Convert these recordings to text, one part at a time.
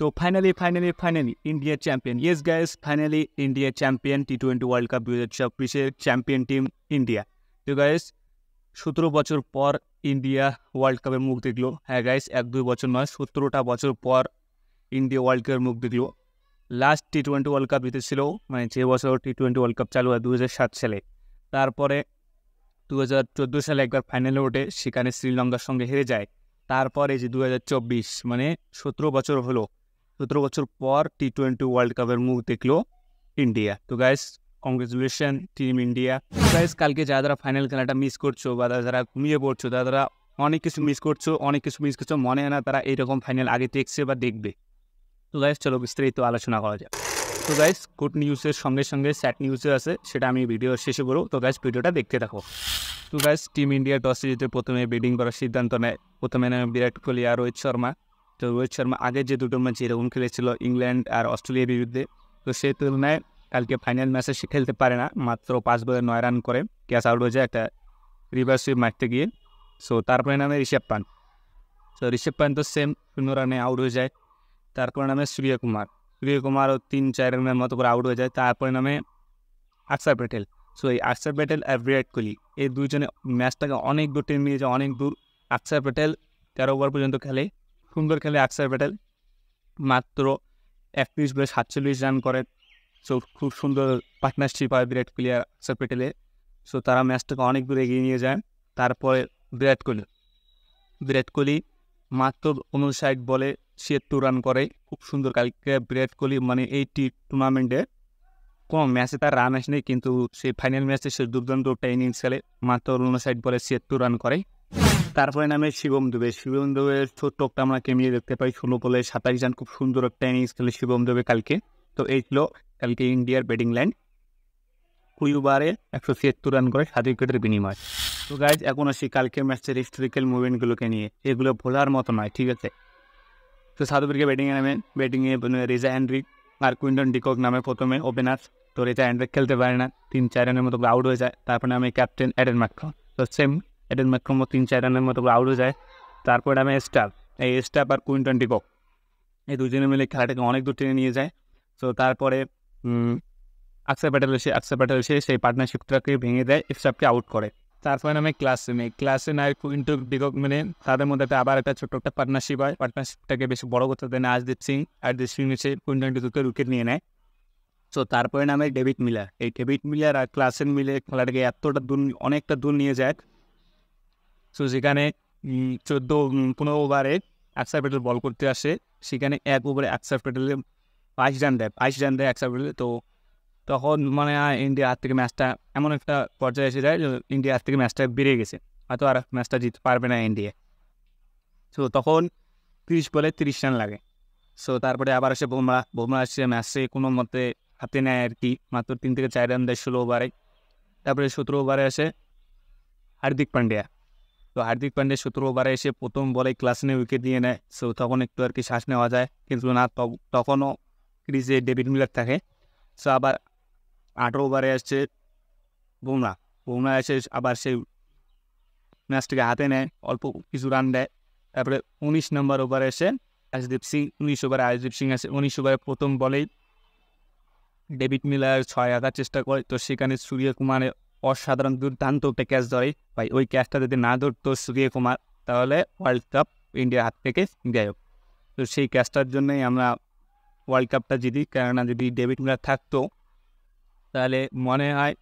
তো finally finally finally India champion yes guys finally India champion T twenty world cup দু হাজার চব্বিশের champion team India তো guys সতেরো বছর পর ইন্ডিয়া ওয়ার্ল্ড কাপের মুখ দেখলো হ্যাঁ গাইস এক দুই বছর নয় সতেরোটা বছর পর ইন্ডিয়া ওয়ার্ল্ড কাপের মুখ দেখলো last T twenty world cup জিতেছিল মানে যে বছর টি টোয়েন্টি ওয়ার্ল্ড কাপ চালু হয় দু হাজার সাত সালে তারপরে দু হাজার চোদ্দো সালে একবার ফাইনালে ওঠে সেখানে শ্রীলঙ্কার সঙ্গে হেরে যায় তারপরে যে দু হাজার চব্বিশ মানে সতেরো বছর হলো সতেরো বছর পর টি টোয়েন্টি ওয়ার্ল্ড কাপের মুখ দেখলো ইন্ডিয়া তো guys congratulation team India guys কালকে যারা ফাইনাল খেলাটা মিস করছো বা যারা ঘুমিয়ে পড়ছো তারা অনেক কিছু মিস করছো অনেক কিছু মিস করছো মনে হয় না তারা এরকম ফাইনাল আগে দেখছে বা দেখবে তো গাইস চলো বিস্তারিত আলোচনা করা যাক তো গাইস গুড নিউজের সঙ্গে সঙ্গে স্যাড নিউজও আছে সেটা আমি ভিডিও শেষে বলবো তো গাইস ভিডিওটা দেখতে থাকো তো গাইস টিম ইন্ডিয়া টসে জিতে প্রথমে ব্যাটিং করার সিদ্ধান্ত নেয় প্রথমে নেয় বিরাট কোহলি আর রোহিত শর্মা তো রোহিত শর্মা আগে যে দুটো ম্যাচ এরকম খেলেছিল ইংল্যান্ড আর অস্ট্রেলিয়ার বিরুদ্ধে তো সেই তুলনায় কালকে ফাইনাল ম্যাচে সে খেলতে পারে না মাত্র পাঁচ বলে নয় রান করে ক্যাচ আউট হয়ে যায় একটা রিভার্স সুইপ মারতে গিয়ে সো তারপরে নামে ঋষভ পান তো ঋষভ পান তো সেম শূন্য রানে আউট হয়ে যায় তারপরে নামে সূর্যকুমার সূর্যকুমারও তিন চার রানের মতো করে আউট হয়ে যায় তারপরে নামে আকসার প্যাটেল সো এই আকসার প্যাটেল আর বিরাট কোহলি এই দুইজনে ম্যাচটাকে অনেক দূর টেনে নিয়ে যায় অনেক দূর আকসার প্যাটেল তেরো ওভার পর্যন্ত খেলে সুন্দর খেলে আকসার প্যাটেল মাত্র একত্রিশ বলে সাতচল্লিশ রান করে সো খুব সুন্দর পার্টনারশিপ হয় বিরাট কোহলি আর আকসার প্যাটেলে সো তারা ম্যাচটাকে অনেক দূরে এগিয়ে নিয়ে যায় তারপরে বিরাট কোহলি বিরাট কোহলি মাত্র উনষাট বলে ছিয়াত্তর রান করে খুব সুন্দর কালকে বিরাট কোহলি মানে এই টি টুর্নামেন্টে কোনো ম্যাচে তার রান আসেনি কিন্তু সেই ফাইনাল ম্যাচে সে দুর্দান্ত একটা ইনিংস খেলে মাত্র উনষাট বলে ছিয়াত্তর রান করে তারপরে নামে শিবম দুবে শিবম দুবের ছোট্টটা আমরা কেমিয়ে দেখতে পাই ষোলো বলে সাতাশ জান খুব সুন্দর একটা ইনিংস খেলে শিবম দুবে কালকে তো এই ছিল কালকে ইন্ডিয়ার ব্যাটিং লাইন কুড়ি ওভারে একশো ছিয়াত্তর রান করে সাত উইকেটের বিনিময় তো গাইজ এখন আসি কালকের ম্যাচের হিস্টোরিক্যাল মুভমেন্টগুলোকে নিয়ে এগুলো ভোলার মতো নয় ঠিক আছে তো সাত উইকেটকে ব্যাটিংয়ে নামেন ব্যাটিংয়ে মানে রেজা হ্যান্ড্রিক আর কুইন্টন ডিকক নামে প্রথমে ওপেনার তো রেজা হ্যান্ড্রিক খেলতে পারে না তিন চার রানের মতো আউট হয়ে যায় তারপরে আমি ক্যাপ্টেন অ্যাডেন মাখন তো সেম এটার ম্যাক্রমো তিন চার রানের মতো আউট হয়ে যায় তারপরে আমি স্টাফ এই স্টাফ আর কুইন টোয়েন্টি কক এই দুজনে মিলে খেলাটাকে অনেক দূর টেনে নিয়ে যায় তো তারপরে আকসা প্যাটেল এসে আকসা প্যাটেল এসে সেই পার্টনারশিপটাকে ভেঙে দেয় স্টাফকে আউট করে তারপরে নামে ক্লাসে নেই ক্লাসে না ইন্টু বিকক মানে তাদের মধ্যে একটা আবার একটা ছোট্ট একটা পার্টনারশিপ হয় পার্টনারশিপটাকে বেশি বড় করতে দেয় না আজদীপ সিং আজদীপ সিং এসে কুইন্টনটুকে উইকেট নিয়ে নেয় সো তারপরে নামে ডেভিড মিলার এই ডেভিড মিলার আর ক্লাসেন মিলে খেলাটাকে এতটা দূর অনেকটা দূর নিয়ে যায় সো যেখানে চোদ্দো পনেরো ওভারে একসাফ পেটেল বল করতে আসে সেখানে এক ওভারে একসাফ পেটেলে বাইশ রান দেয় বাইশ রান দেয় আকসার পেটেলে তো তখন মানে ইন্ডিয়া হাত থেকে ম্যাচটা এমন একটা পর্যায়ে এসে যায় ইন্ডিয়া হাত থেকে ম্যাচটা বেড়ে গেছে হয়তো আর ম্যাচটা জিতে পারবে না ইন্ডিয়া সো তখন তিরিশ বলে তিরিশ রান লাগে সো তারপরে আবার আসে বোমরা বোমরা আসছে ম্যাচে কোনো মতে হাতে নেয় আর কি মাত্র তিন থেকে চার রান দেয় ষোলো ওভারে তারপরে সতেরো ওভারে আসে হার্দিক পান্ডিয়া তো হার্দিক পান্ডে সতেরো ওভারে এসে প্রথম বলে ক্লাস নিয়ে উইকেট দিয়ে নেয় সো তখন একটু আর কি শ্বাস নেওয়া যায় কিন্তু না তখনও ক্রিজে ডেভিড মিলার থাকে সো আবার আঠেরো ওভারে আসছে বুমরা বুমরা এসে আবার সেই ম্যাচটিকে হাতে নেয় অল্প কিছু রান দেয় তারপরে উনিশ নম্বর ওভারে এসে আজদীপ সিং উনিশ ওভারে আজদীপ সিং আসে উনিশ ওভারে প্রথম বলেই ডেভিড মিলার ছয় আঘার চেষ্টা করে তো সেখানে সূর্য কুমারের অসাধারণ দুর্দান্ত একটা ক্যাচ ধরে ভাই ওই ক্যাচটা যদি না ধরতো সূর্য কুমার তাহলে ওয়ার্ল্ড কাপ ইন্ডিয়ার হাত থেকে যায় হোক তো সেই ক্যাচটার জন্যই আমরা ওয়ার্ল্ড কাপটা জিতি কেননা যদি ডেভিড মিলার থাকতো তাহলে মনে হয়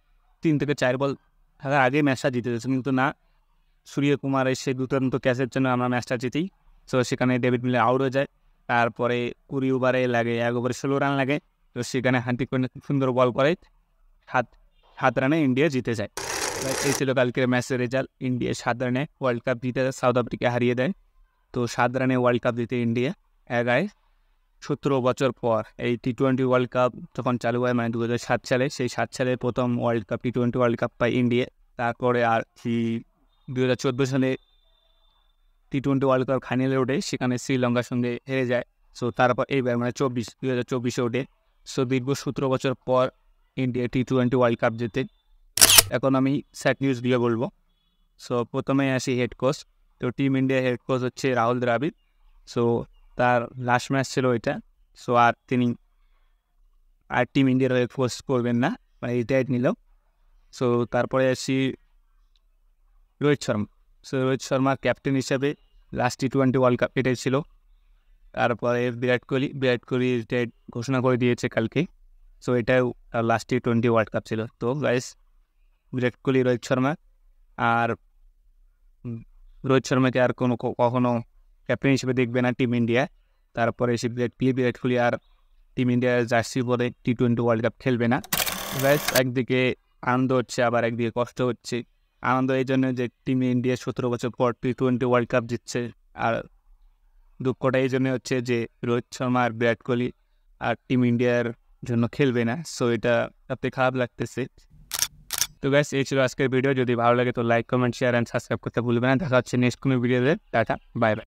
তিন থেকে চার বল থাকার আগে ম্যাচটা জিতে যেত কিন্তু না সূর্যকুমারের এসে দুর্দান্ত ক্যাচের জন্য আমরা ম্যাচটা জিতি তো সেখানে ডেভিড মিলার আউট হয়ে যায় তারপরে কুড়ি ওভারে লাগে এক ওভারে ষোলো রান লাগে তো সেখানে হান্টি সুন্দর বল করে হাত সাত রানে ইন্ডিয়া জিতে যায় এই ছিল কালকের ম্যাচের রেজাল্ট ইন্ডিয়া সাত রানে ওয়ার্ল্ড কাপ জিতে সাউথ আফ্রিকা হারিয়ে দেয় তো সাত রানে ওয়ার্ল্ড কাপ জিতে ইন্ডিয়া এগায় সতেরো বছর পর এই টি টোয়েন্টি ওয়ার্ল্ড কাপ যখন চালু হয় মানে দু সাত সালে সেই সাত সালে প্রথম world cup T twenty world cup পায় ইন্ডিয়া তারপরে আর কি দু হাজার চোদ্দো সালে টি টোয়েন্টি ওয়ার্ল্ড কাপ ফাইনালে ওঠে সেখানে শ্রীলঙ্কার সঙ্গে হেরে যায় সো তারপর এইবার মানে চব্বিশ দু হাজার চব্বিশে ওঠে সো দীর্ঘ সতেরো বছর পর India T twenty world cup জেতে এখন আমি স্যাট দিয়ে বলবো সো প্রথমে আসি হেড কোচ তো টিম ইন্ডিয়া হেড কোচ হচ্ছে রাহুল দ্রাবিড সো তার লাস্ট ম্যাচ ছিল এটা সো আর তিনি আর টিম ইন্ডিয়ার হেড কোচ করবেন না মানে রিটায়ার নিল সো তারপরে আসি রোহিত শর্মা সো রোহিত শর্মার ক্যাপ্টেন হিসাবে last T twenty world cup এটাই ছিল তারপরে বিরাট কোহলি বিরাট কোহলি রিটায়ার ঘোষণা করে দিয়েছে কালকে সো এটাও তার last T twenty world cup ছিল তো গাইস বিরাট কোহলি রোহিত শর্মা আর রোহিত শর্মাকে আর কোনো কখনো ক্যাপ্টেন হিসেবে দেখবে না টিম ইন্ডিয়া তারপরে সে বিরাট পি বিরাট কোহলি আর টিম ইন্ডিয়ার জার্সি বলে টি টোয়েন্টি ওয়ার্ল্ড কাপ খেলবে না গাইস একদিকে আনন্দ হচ্ছে আবার একদিকে কষ্ট হচ্ছে আনন্দ এই জন্য যে টিম ইন্ডিয়া সতেরো বছর পর টি টোয়েন্টি ওয়ার্ল্ড কাপ জিতছে আর দুঃখটা এই জন্য হচ্ছে যে রোহিত শর্মা আর বিরাট কোহলি আর টিম ইন্ডিয়ার জন্য খেলবে না সো এটা সবথেকে খারাপ লাগতেছে তো গ্যাস এই ছিল আজকের ভিডিও যদি ভালো লাগে তো like comment share and subscribe করতে ভুলবে না দেখা হচ্ছে নেক্সট কোনো ভিডিওতে টাটা বাই বাই